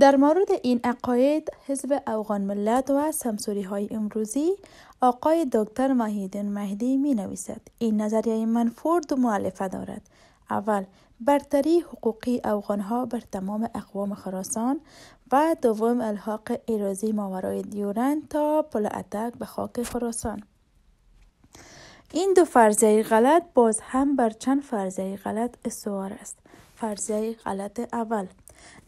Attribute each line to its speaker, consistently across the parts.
Speaker 1: در مورد این عقاید حزب افغان ملت و سمسوری های امروزی آقای دکتر مهیدن مهدی می نویسد این نظریه منفور دو معلفه دارد اول برتری حقوقی افغان ها بر تمام اقوام خراسان و دوم الحاق ایرازی ماورای دیورند تا پل اتک به خاک خراسان این دو فرضیه غلط باز هم بر چند فرضیه غلط استوار است فرضیه غلط اول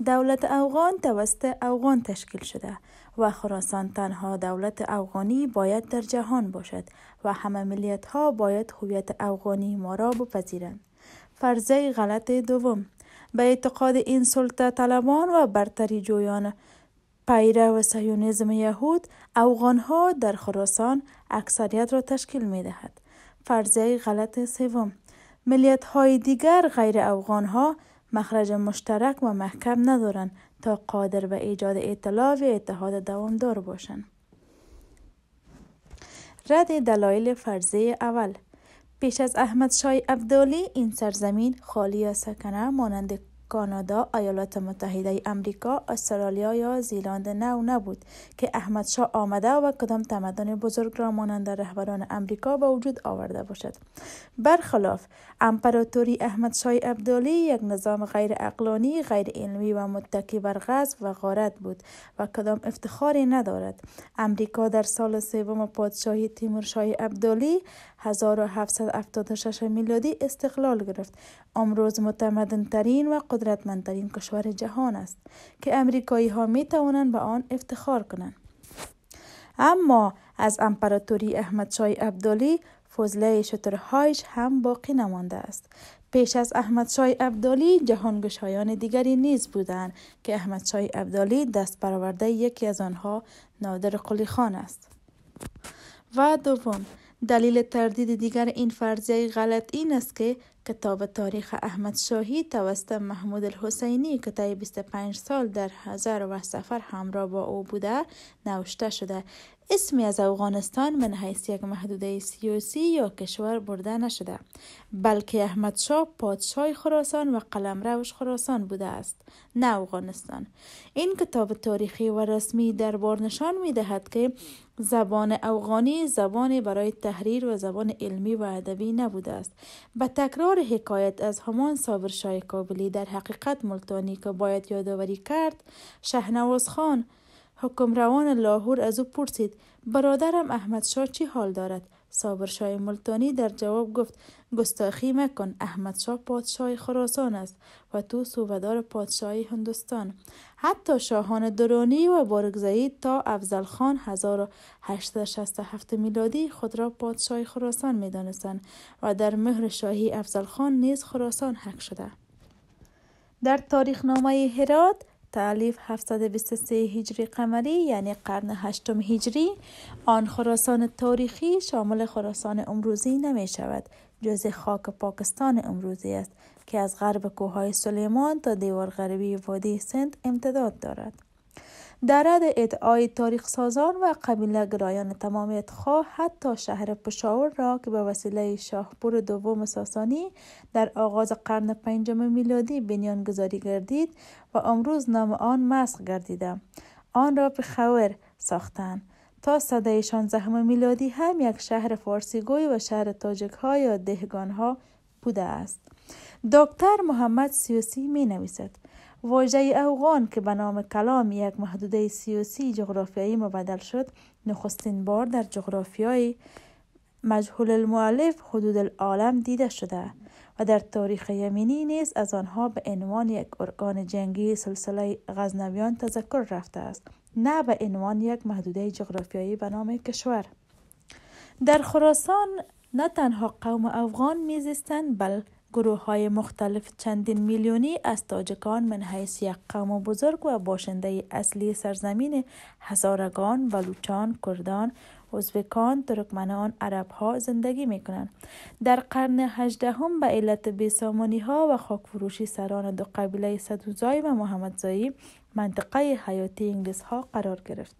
Speaker 1: دولت افغان توسط افغان تشکیل شده و خراسان تنها دولت افغانی باید در جهان باشد و همه ملیت ها باید هویت افغانی ما را بپذیرند. فرضه غلط دوم به اعتقاد این سلطه طلبان و برتری جویان پیره و سیونیزم یهود افغان ها در خراسان اکثریت را تشکیل می دهد. فرضه غلط سوم ملیت های دیگر غیر افغان ها مخرج مشترک و محکم ندارند تا قادر به ایجاد اطلاع و اتحاد دوامدار باشند رد دلایل فرضی اول پیش از احمد شای عبدالی این سرزمین خالی از سکنه مانند کانادا، ایالات متحده امریکا، استرالیا یا زیلاند نو نبود که احمد احمدشاه آمده و کدام تمدن بزرگ را مانند رهبران امریکا به وجود آورده باشد. برخلاف امپراتوری احمد شای عبدالی یک نظام غیر اقلانی، غیر علمی و متکی بر غزب و غارت بود و کدام افتخاری ندارد. امریکا در سال سوم پادشاهی تیمورشاه عبدالی 1776 میلادی استقلال گرفت. امروز متمدن ترین و قدرتمندترین کشور جهان است که امریکایی ها می توانند به آن افتخار کنند. اما از امپراتوری احمد شای عبدالی فضله شترهایش هم باقی نمانده است. پیش از احمد شای عبدالی جهانگشایان دیگری نیز بودند که احمد شای عبدالی دست برآورده یکی از آنها نادر قلی خان است. و دوم دلیل تردید دیگر این فرضیه غلط این است که کتاب تاریخ احمد شاهی توسط محمود الحسینی که طی 25 سال در هزار و سفر همراه با او بوده نوشته شده اسمی از افغانستان من حیث یک محدوده سیاسی یا کشور برده نشده بلکه احمد شاه پادشاه خراسان و قلم روش خراسان بوده است نه افغانستان این کتاب تاریخی و رسمی دربار نشان می دهد که زبان افغانی زبان برای تحریر و زبان علمی و ادبی نبوده است به تکرار حکایت از همان صابر کابلی در حقیقت ملتانی که باید یادآوری کرد شهنواز خان حکمروان لاهور از او پرسید برادرم احمد شاه چی حال دارد صابر شای ملتانی در جواب گفت گستاخی مکن احمد شاه پادشاه خراسان است و تو صوبدار پادشاهی هندوستان حتی شاهان درونی و بارگزایی تا افضل خان 1867 میلادی خود را پادشاه خراسان می دانستند و در مهر شاهی افضل خان نیز خراسان حق شده در تاریخ نامه هرات تعلیف 723 هجری قمری یعنی قرن هشتم هجری آن خراسان تاریخی شامل خراسان امروزی نمی شود جز خاک پاکستان امروزی است که از غرب کوههای سلیمان تا دیوار غربی وادی سند امتداد دارد در رد ادعای تاریخ سازان و قبیله گرایان تمامیت خواه حتی شهر پشاور را که به وسیله شاهپور دوم ساسانی در آغاز قرن پنجم میلادی بنیانگذاری گردید و امروز نام آن مسخ گردیده آن را خور ساختند تا صده 16 میلادی هم یک شهر فارسیگوی و شهر تاجک ها یا دهگان ها بوده است دکتر محمد سیوسی می نویسد واژه اوغان که به نام کلام یک محدوده سیاسی جغرافیایی مبدل شد نخستین بار در جغرافیای مجهول المؤلف حدود العالم دیده شده و در تاریخ یمینی نیز از آنها به عنوان یک ارگان جنگی سلسله غزنویان تذکر رفته است نه به عنوان یک محدوده جغرافیایی به نام کشور در خراسان نه تنها قوم افغان میزیستند بلکه گروه های مختلف چندین میلیونی از تاجکان من حیث یک قوم بزرگ و باشنده اصلی سرزمین هزارگان، بلوچان، کردان، ازبکان، ترکمنان، عرب ها زندگی می کنند. در قرن هم به علت بیسامانی ها و خاکفروشی سران دو قبیله صدوزای و محمدزایی منطقه حیاتی انگلیس ها قرار گرفت.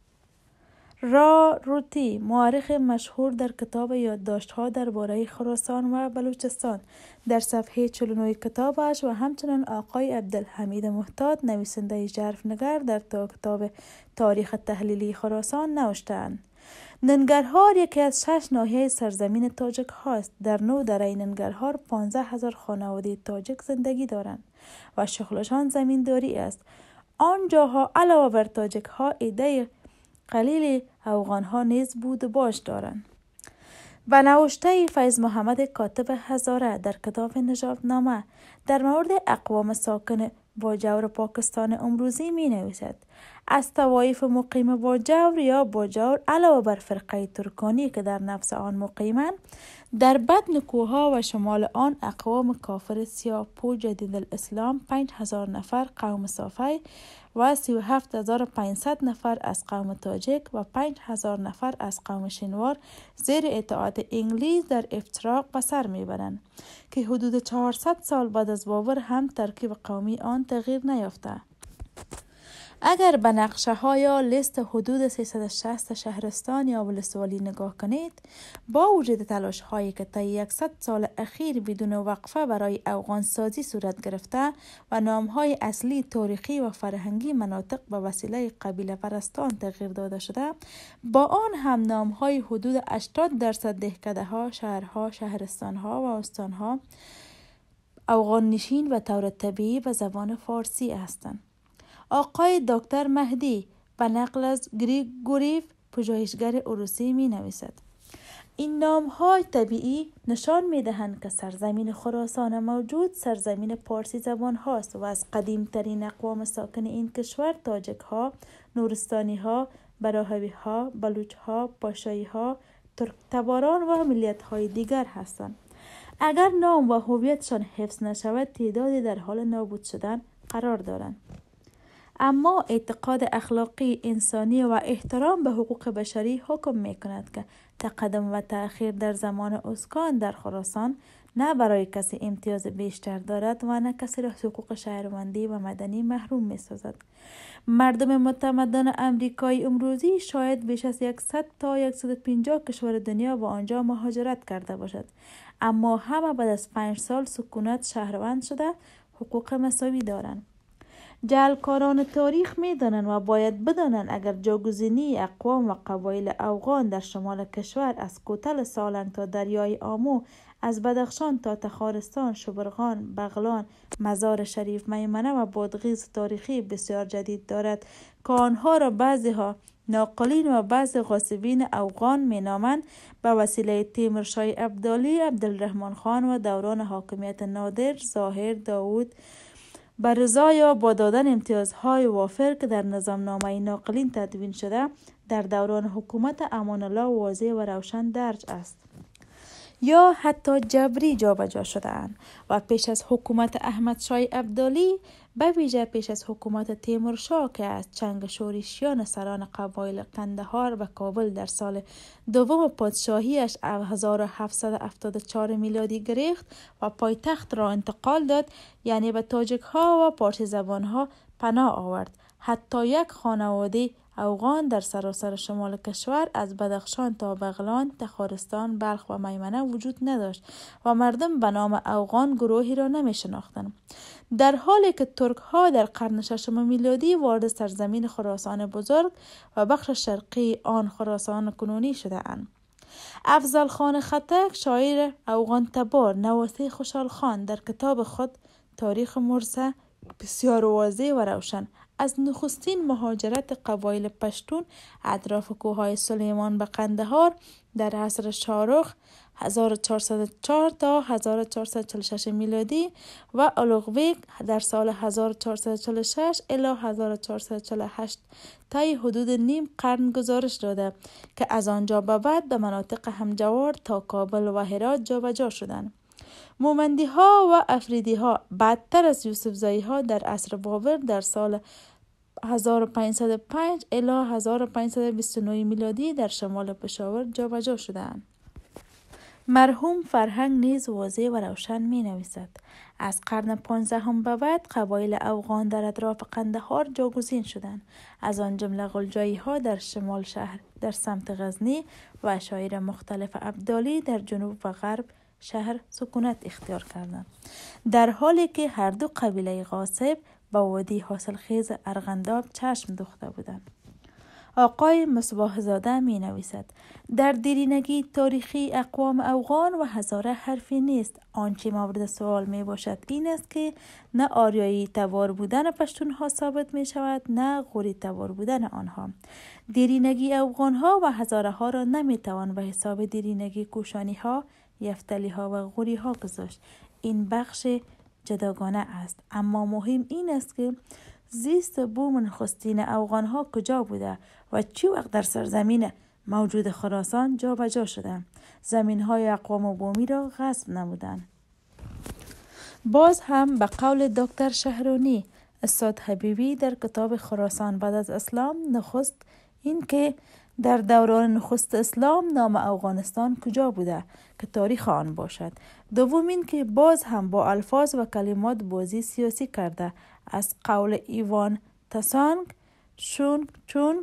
Speaker 1: را روتی مورخ مشهور در کتاب در درباره خراسان و بلوچستان در صفحه 49 کتابش و همچنین آقای عبدالحمید محتاد نویسنده نگر در تا کتاب تاریخ تحلیلی خراسان نوشتند ننگرهار یکی از شش ناحیه سرزمین تاجک هاست در نو در این ننگرهار پانزه هزار خانواده تاجک زندگی دارند و شغلشان زمینداری است آنجاها علاوه بر تاجک ها ایده قلیل اوغان ها نیز بود باش دارند و نوشته فیض محمد کاتب هزاره در کتاب نجاب نامه در مورد اقوام ساکن با جور پاکستان امروزی می نویسد از توایف مقیم باجور یا باجور علاوه بر فرقه ترکانی که در نفس آن مقیمن در بدن کوها و شمال آن اقوام کافر سیاه جدید الاسلام 5000 نفر قوم صافی و 37500 نفر از قوم تاجک و 5000 نفر از قوم شنوار زیر اطاعت انگلیس در افتراق به سر میبرند که حدود 400 سال بعد از باور هم ترکیب قومی آن تغییر نیافته اگر به نقشه ها یا لیست حدود 360 شهرستان یا ولسوالی نگاه کنید با وجود تلاش هایی که طی 100 سال اخیر بدون وقفه برای افغان صورت گرفته و نام های اصلی تاریخی و فرهنگی مناطق به وسیله قبیله پرستان تغییر داده شده با آن هم نام های حدود 80 درصد دهکده ها شهرها شهرستان ها و استان ها افغان نشین و طور طبیعی به زبان فارسی هستند آقای دکتر مهدی به نقل از گریگوریف پژوهشگر اروسی می نویسد این نام های طبیعی نشان می دهند که سرزمین خراسان موجود سرزمین پارسی زبان هاست و از قدیم ترین اقوام ساکن این کشور تاجک ها، نورستانی ها، براهوی ها، بلوچ ها، پاشایی ها، ترک تباران و ملیت های دیگر هستند. اگر نام و هویتشان حفظ نشود تعدادی در حال نابود شدن قرار دارند. اما اعتقاد اخلاقی انسانی و احترام به حقوق بشری حکم می کند که تقدم و تاخیر در زمان اسکان در خراسان نه برای کسی امتیاز بیشتر دارد و نه کسی را حقوق شهروندی و مدنی محروم می سازد. مردم متمدن امریکای امروزی شاید بیش از 100 تا 150 کشور دنیا به آنجا مهاجرت کرده باشد اما همه بعد از پنج سال سکونت شهروند شده حقوق مساوی دارند جلکاران تاریخ میدانند و باید بدانند اگر جاگزینی اقوام و قبایل افغان در شمال کشور از کوتل سالنگ تا دریای آمو از بدخشان تا تخارستان شبرغان بغلان مزار شریف میمنه و بادغیز تاریخی بسیار جدید دارد که آنها را بعضی ها ناقلین و بعض غاصبین اوغان مینامند به وسیله تیمرشای عبدالی عبدالرحمن خان و دوران حاکمیت نادر ظاهر داود، به رضا یا با دادن امتیازهای وافر که در نامه ناقلین تدوین شده در دوران حکومت امان الله واضح و روشن درج است یا حتی جبری جابجا شدهاند و پیش از حکومت احمد شای عبدالی به ویژه پیش از حکومت تیمورشاه که از چنگ شورشیان سران قبایل قندهار و کابل در سال دوم پادشاهیش 1774 میلادی گریخت و پایتخت را انتقال داد یعنی به تاجک ها و پارسی زبان ها پناه آورد حتی یک خانواده اوغان در سراسر شمال کشور از بدخشان تا بغلان، تخارستان، بلخ و میمنه وجود نداشت و مردم به نام اوغان گروهی را نمی شناختن. در حالی که ترک ها در قرن ششم میلادی وارد سرزمین خراسان بزرگ و بخش شرقی آن خراسان کنونی شده اند. افضل خان خطک شاعر اوغان تبار نواسی خوشال خان در کتاب خود تاریخ مرسه بسیار واضح و روشن از نخستین مهاجرت قبایل پشتون اطراف کوههای سلیمان به قندهار در عصر شارخ 1404 تا 1446 میلادی و الوغویق در سال 1446 الی 1448 تای حدود نیم قرن گزارش داده که از آنجا به بعد به مناطق همجوار تا کابل و هرات جابجا شدند. مومندی ها و افریدی ها بدتر از زایی ها در عصر باور در سال 1505 الی 1529 میلادی در شمال پشاور جابجا شدند. مرحوم فرهنگ نیز واضح و روشن می نویسد. از قرن هم به بعد قبایل افغان در اطراف قندهار جاگزین شدند. از آن جمله غلجایی ها در شمال شهر در سمت غزنی و شایر مختلف ابدالی در جنوب و غرب شهر سکونت اختیار کردند در حالی که هر دو قبیله غاصب به وادی خیز ارغنداب چشم دوخته بودند آقای مصباح زاده می نویسد در دیرینگی تاریخی اقوام اوغان و هزاره حرفی نیست آنچه مورد سوال می باشد این است که نه آریایی توار بودن پشتون ها ثابت می شود نه غوری توار بودن آنها دیرینگی اوغان ها و هزاره ها را نمی توان به حساب دیرینگی کوشانی ها یفتلی ها و غوری ها گذاشت این بخش جداگانه است اما مهم این است که زیست بوم نخستین اوغان ها کجا بوده و چی وقت در سرزمین موجود خراسان بجا شده زمین های اقوام بومی را غصب نمودند باز هم به قول دکتر شهرونی استاد حبیبی در کتاب خراسان بعد از اسلام نخست اینکه در دوران نخست اسلام نام افغانستان کجا بوده که تاریخ آن باشد دوم این که باز هم با الفاظ و کلمات بازی سیاسی کرده از قول ایوان تسانگ شونگ چونگ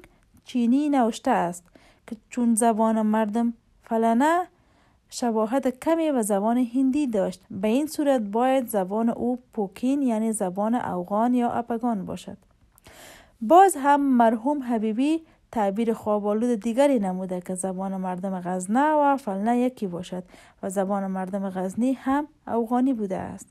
Speaker 1: چینی نوشته است که چون زبان مردم فلانه شباهت کمی و زبان هندی داشت به این صورت باید زبان او پوکین یعنی زبان افغان یا اپگان باشد باز هم مرحوم حبیبی تعبیر خوابالود دیگری نموده که زبان مردم غزنه و فلنه یکی باشد و زبان مردم غزنی هم اوغانی بوده است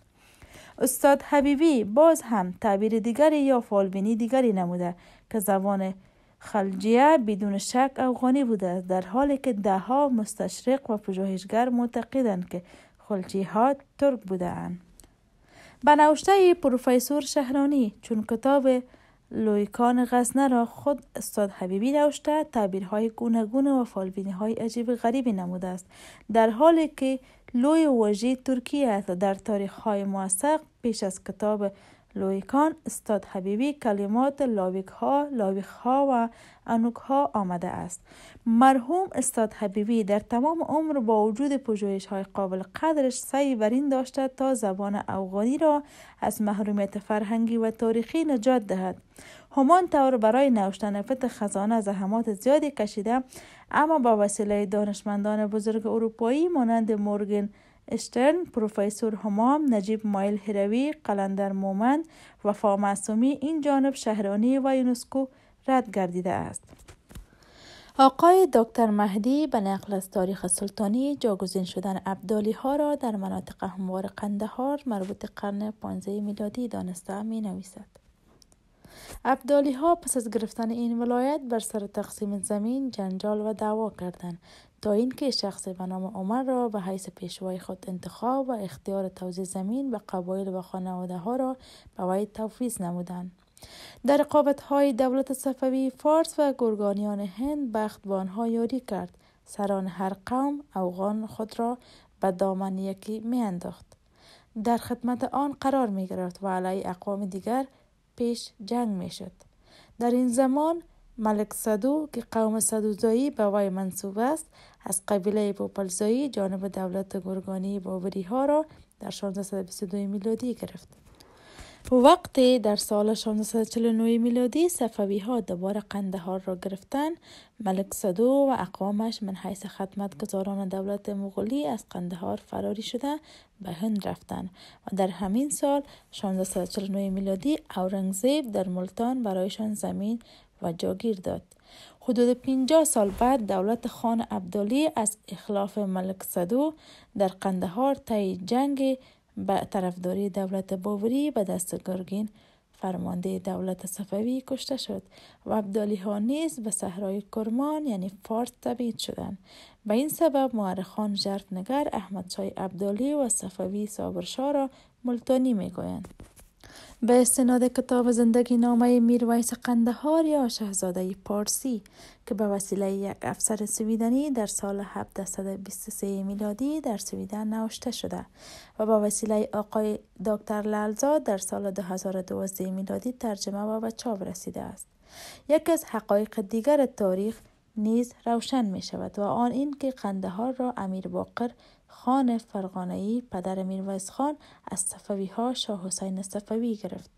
Speaker 1: استاد حبیبی باز هم تعبیر دیگری یا فالبینی دیگری نموده که زبان خلجیه بدون شک افغانی بوده است در حالی که دهها مستشرق و پژوهشگر معتقدند که خلجی ها ترک بوده اند به نوشته پروفیسور شهرانی چون کتاب لویکان غزنه را خود استاد حبیبی داشته تعبیرهای گوناگون و های عجیب غریبی نموده است در حالی که لوی واژه ترکیه است در تاریخ های موثق پیش از کتاب لویکان استاد حبیبی کلمات لاویک ها لاویک ها و انوک ها آمده است مرحوم استاد حبیبی در تمام عمر با وجود پژوهش های قابل قدرش سعی بر این داشته تا زبان افغانی را از محرومیت فرهنگی و تاریخی نجات دهد همان طور برای نوشتن فتح خزانه زحمات زیادی کشیده اما با وسیله دانشمندان بزرگ اروپایی مانند مورگن اشترن، پروفسور همام، نجیب مایل هروی، قلندر مومند، وفا معصومی این جانب شهرانی و یونسکو رد گردیده است. آقای دکتر مهدی به نقل از تاریخ سلطانی جاگزین شدن عبدالی ها را در مناطق هموار قندهار مربوط قرن 15 میلادی دانسته می نویسد. عبدالی ها پس از گرفتن این ولایت بر سر تقسیم زمین جنجال و دعوا کردند تا اینکه شخص به نام عمر را به حیث پیشوای خود انتخاب و اختیار توزیع زمین به قبایل و خانواده ها را به وی توفیز نمودند در رقابت های دولت صفوی فارس و گرگانیان هند بخت به آنها یاری کرد سران هر قوم اوغان خود را به دامن یکی می انداخت. در خدمت آن قرار می گرفت و علیه اقوام دیگر پیش جنگ می شد. در این زمان ملک صدو که قوم صدوزایی به وی منصوب است از قبیله پوپلزایی جانب دولت گرگانی بابری ها را در 1622 میلادی گرفت. وقتی در سال 1649 میلادی صفوی ها دوباره قندهار را گرفتن ملک صدو و اقوامش من حیث گزاران دولت مغولی از قندهار فراری شده به هند رفتند و در همین سال 1649 میلادی اورنگزیب در ملتان برایشان زمین و جاگیر داد حدود 50 سال بعد دولت خان عبدالی از اخلاف ملک صدو در قندهار تای جنگ به طرفداری دولت باوری به دست گرگین فرمانده دولت صفوی کشته شد و عبدالی ها نیز به صحرای کرمان یعنی فارس تبعید شدند به این سبب مورخان جرفنگر احمد شای عبدالی و صفوی صابرشاه را ملتانی میگویند به استناد کتاب زندگی نامه میرویس قندهار یا شهزاده پارسی که به وسیله یک افسر سویدنی در سال 1723 میلادی در سویدن نوشته شده و به وسیله آقای دکتر لالزاد در سال 2012 میلادی ترجمه و به چاپ رسیده است یکی از حقایق دیگر تاریخ نیز روشن می شود و آن این که قندهار را امیر باقر خان ای پدر میرویس خان از صفوی ها شاه حسین صفوی گرفت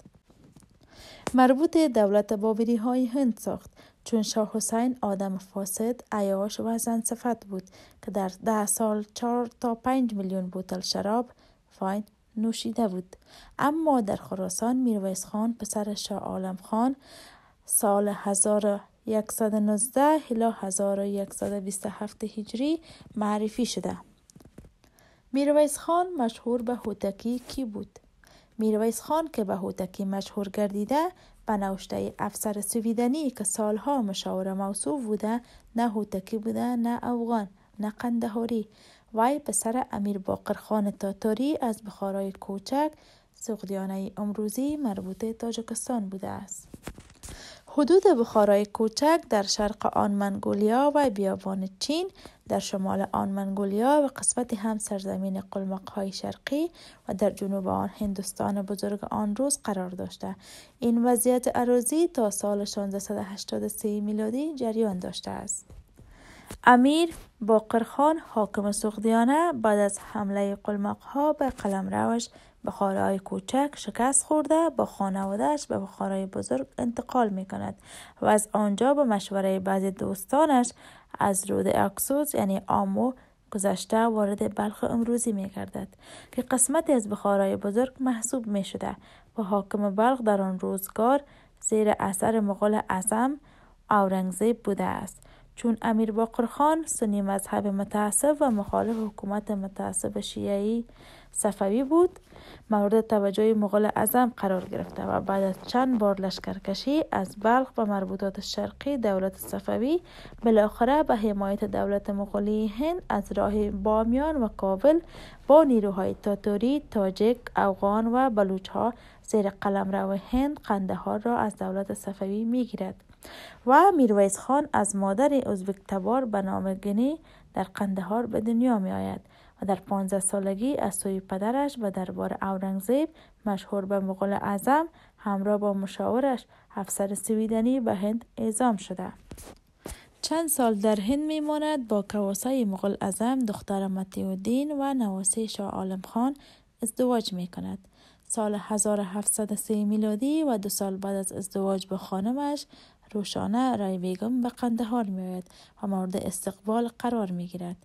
Speaker 1: مربوط دولت بابری های هند ساخت چون شاه حسین آدم فاسد عیاش و زن صفت بود که در ده سال چهار تا پنج میلیون بوتل شراب فاین نوشیده بود اما در خراسان میرویس خان پسر شاه عالم خان سال 1119 الی 1127 هجری معرفی شده میرویس خان مشهور به هوتکی کی بود؟ میرویس خان که به هوتکی مشهور گردیده به نوشته افسر سویدنی که سالها مشاور موصوف بوده نه هوتکی بوده نه افغان نه قندهاری وی پسر امیر باقر خان تاتاری از بخارای کوچک سقدیانه امروزی مربوط تاجکستان بوده است. حدود بخارای کوچک در شرق آن منگولیا و بیابان چین در شمال آن منگولیا و قسمت هم سرزمین قلمق های شرقی و در جنوب آن هندوستان بزرگ آن روز قرار داشته این وضعیت اراضی تا سال 1683 میلادی جریان داشته است امیر باقرخان حاکم سغدیانه بعد از حمله قلمق ها به قلم روش بخارای کوچک شکست خورده با خانوادهش به بخارای بزرگ انتقال می کند و از آنجا به مشوره بعضی دوستانش از رود اکسوز یعنی آمو گذشته وارد بلخ امروزی می که قسمتی از بخارای بزرگ محسوب می شده و حاکم بلخ در آن روزگار زیر اثر مغول اعظم اورنگزیب بوده است چون امیر باقرخان خان سنی مذهب متعصب و مخالف حکومت متعصب شیعی صفوی بود مورد توجه مغل اعظم قرار گرفته و بعد از چند بار لشکرکشی از بلخ و مربوطات شرقی دولت صفوی بالاخره به حمایت دولت مغلی هند از راه بامیان و کابل با نیروهای تاتوری، تاجک، افغان و بلوچ ها زیر قلمرو هند قندهار را از دولت صفوی می گیرد. و میرویس خان از مادر ازبک تبار به نام گنی در قندهار به دنیا می آید و در 15 سالگی از سوی پدرش به دربار اورنگزیب مشهور به مغول اعظم همراه با مشاورش افسر سویدنی به هند اعزام شده چند سال در هند می ماند با کواسه مغل اعظم دختر متیودین و نواسه شاه عالم خان ازدواج می کند. سال 1703 میلادی و دو سال بعد از ازدواج با خانمش روشانه رای بیگم به قندهار می آید و مورد استقبال قرار می گیرد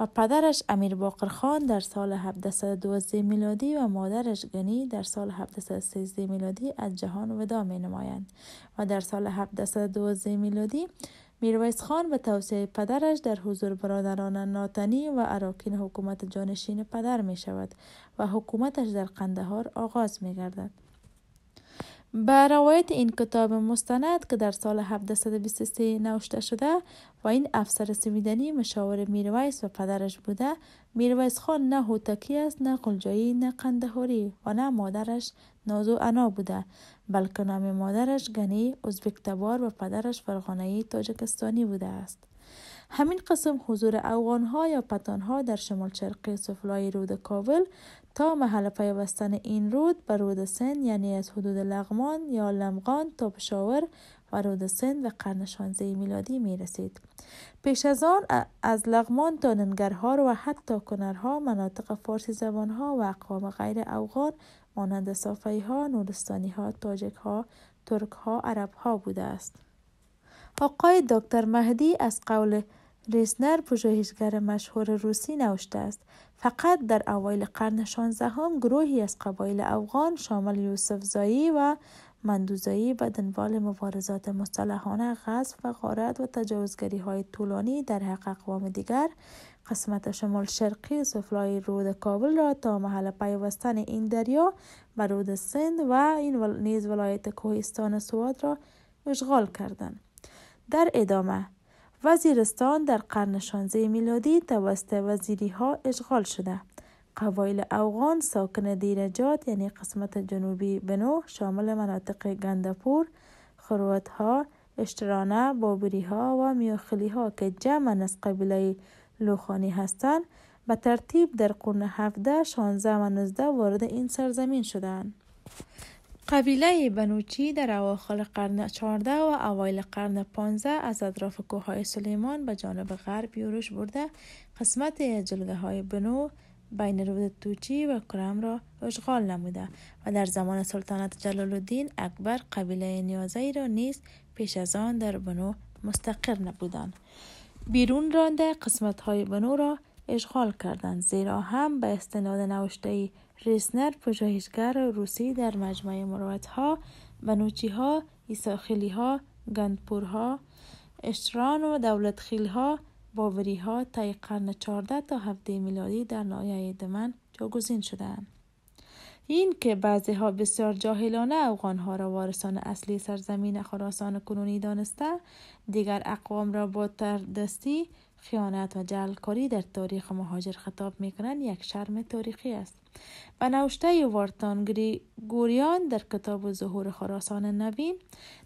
Speaker 1: و پدرش امیر باقرخان در سال 1712 میلادی و مادرش گنی در سال 1713 میلادی از جهان ودا می نمایند و در سال 1712 میلادی میرویس خان به توصیه پدرش در حضور برادران ناتنی و عراکین حکومت جانشین پدر می شود و حکومتش در قندهار آغاز می گردد. به روایت این کتاب مستند که در سال 1723 نوشته شده و این افسر سویدنی مشاور میرویس و پدرش بوده میرویس خان نه هوتکی است نه قلجایی نه قندهوری و نه مادرش نازو انا بوده بلکه نام مادرش گنی ازبکتبار و پدرش فرغانهی تاجکستانی بوده است همین قسم حضور اوغان ها یا پتان ها در شمال شرقی سفلای رود کابل تا محل پیوستن این رود به رود سند یعنی از حدود لغمان یا لمغان تا پشاور و رود سند و قرن 16 میلادی می رسید. پیش از آن از لغمان تا ننگرهار و حتی کنرها مناطق فارسی زبانها و اقوام غیر اوغان مانند صافی ها، نورستانی ها، تاجک ها، ترک ها، عرب ها بوده است. آقای دکتر مهدی از قول ریسنر پژوهشگر مشهور روسی نوشته است فقط در اوایل قرن 16 هم گروهی از قبایل افغان شامل یوسف زایی و مندوزایی به دنبال مبارزات مسلحانه غصب و غارت و تجاوزگری های طولانی در حق اقوام دیگر قسمت شمال شرقی سفلای رود کابل را تا محل پیوستن این دریا به رود سند و این نیز ولایت کوهستان سواد را اشغال کردند در ادامه وزیرستان در قرن 16 میلادی توسط وزیری ها اشغال شده قبایل اوغان ساکن دیرجات یعنی قسمت جنوبی بنو شامل مناطق گندپور خروت ها اشترانه بابری ها و میاخلی ها که جمع از قبیله لوخانی هستند به ترتیب در قرن 17 16 و 19 وارد این سرزمین شدند قبیله بنوچی در اواخر قرن 14 و اوایل قرن 15 از اطراف کوههای سلیمان به جانب غرب یورش برده قسمت جلگه های بنو بین رود توچی و کرم را اشغال نموده و در زمان سلطنت جلال الدین اکبر قبیله نیازی را نیز پیش از آن در بنو مستقر نبودند بیرون رانده قسمت های بنو را اشغال کردند زیرا هم به استناد نوشته ریسنر پژوهشگر روسی در مجمع مراتها، ها، گندپور گندپورها اشتران و دولت باوری ها طی قرن 14 تا 17 میلادی در ناحیه دمن جاگزین شدند این که بعضی ها بسیار جاهلانه افغان ها را وارثان اصلی سرزمین خراسان کنونی دانسته دیگر اقوام را با تردستی خیانت و جلکاری در تاریخ مهاجر خطاب میکنند یک شرم تاریخی است و نوشته وارتانگری گوریان در کتاب ظهور خراسان نوین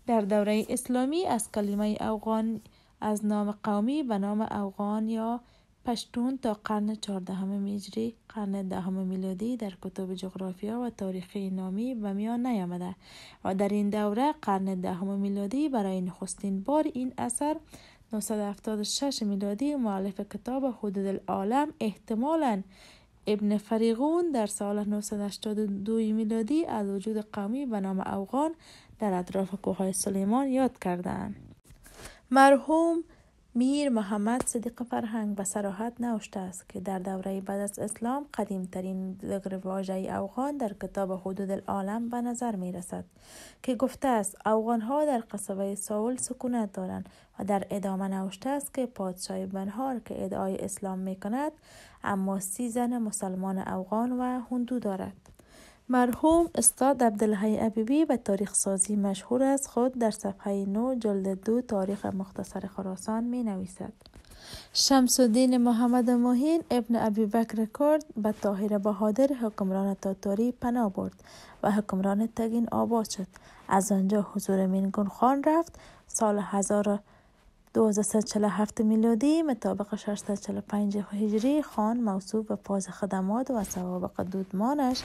Speaker 1: در دوره اسلامی از کلمه اوغان از نام قومی به نام اوغان یا پشتون تا قرن چهاردهم میجری قرن دهم میلادی در کتاب جغرافیا و تاریخی نامی به میان نیامده و در این دوره قرن دهم میلادی برای نخستین بار این اثر 976 میلادی معلف کتاب حدود العالم احتمالاً ابن فریغون در سال 982 میلادی از وجود قومی به نام اوغان در اطراف کوههای سلیمان یاد کردند. مرحوم میر محمد صدیق فرهنگ به سراحت نوشته است که در دوره بعد از اسلام قدیمترین ذکر واژه اوغان در کتاب حدود العالم به نظر می رسد که گفته است ها در قصبه ساول سکونت دارند و در ادامه نوشته است که پادشاه بنهار که ادعای اسلام می کند اما سی زن مسلمان اوغان و هندو دارد مرحوم استاد عبدالحی عبیبی به تاریخ سازی مشهور است خود در صفحه نو جلد دو تاریخ مختصر خراسان می نویسد شمس محمد مهین ابن ابی بکر کرد به تاهیر بهادر حکمران تاتاری پناه برد و حکمران تگین آباد شد از آنجا حضور مینگون خان رفت سال 1247 میلادی مطابق 645 هجری خان موصوب به پاز خدمات و سوابق دودمانش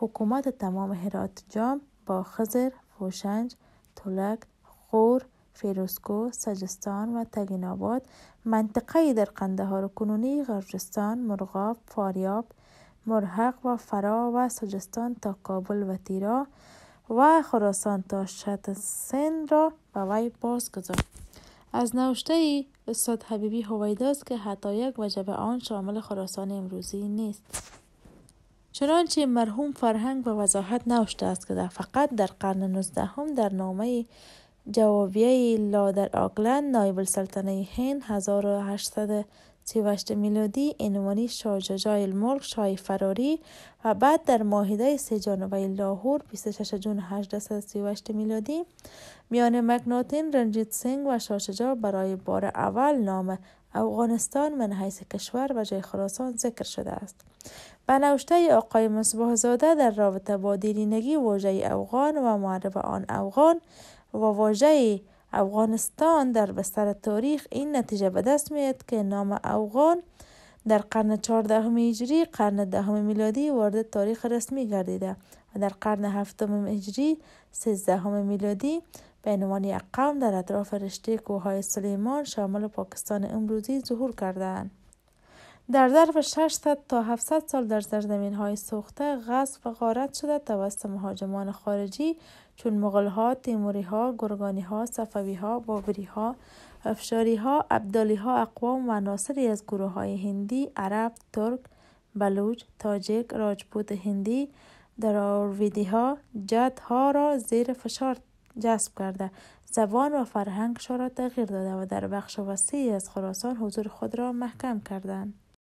Speaker 1: حکومت تمام هرات جام با خزر، فوشنج، تولک، خور، فیروسکو، سجستان و تگیناباد منطقه در قندهار کنونی غرجستان، مرغاب، فاریاب، مرحق و فرا و سجستان تا کابل و تیرا و خراسان تا شد سند را به وی باز گذار از نوشته استاد حبیبی هویداست که حتی یک وجب آن شامل خراسان امروزی نیست چنانچه مرحوم فرهنگ به وضاحت نوشته است که در فقط در قرن نوزدهم در نامه جوابیه لا در نایب السلطنه هند 1838 میلادی عنوانی شاججای الملک شای فراری و بعد در ماهیده سه جانبه لاهور 26 جون 1838 میلادی میان مکناتین رنجیت سنگ و شاه برای بار اول نام افغانستان من حیث کشور و جای خراسان ذکر شده است به نوشته آقای مصباح زاده در رابطه با دیرینگی واژه افغان و معرب آن افغان و واژه افغانستان در بستر تاریخ این نتیجه به دست میاد که نام افغان در قرن 14 هجری قرن دهم میلادی وارد تاریخ رسمی گردیده و در قرن هفتم هجری 13 میلادی به عنوان یک قوم در اطراف رشته کوههای سلیمان شامل پاکستان امروزی ظهور کردند. در ظرف 600 تا 700 سال در سرزمین های سوخته غصب و غارت شده توسط مهاجمان خارجی چون مغل ها، تیموری ها، گرگانی ها، صفوی ها، بابری ها، افشاری ها، عبدالی ها، اقوام و ناصری از گروه های هندی، عرب، ترک، بلوچ، تاجک، راجپوت هندی، دراویدی ها، جد ها را زیر فشار جذب کرده زبان و فرهنگ را تغییر داده و در بخش وسیعی از خراسان حضور خود را محکم کردند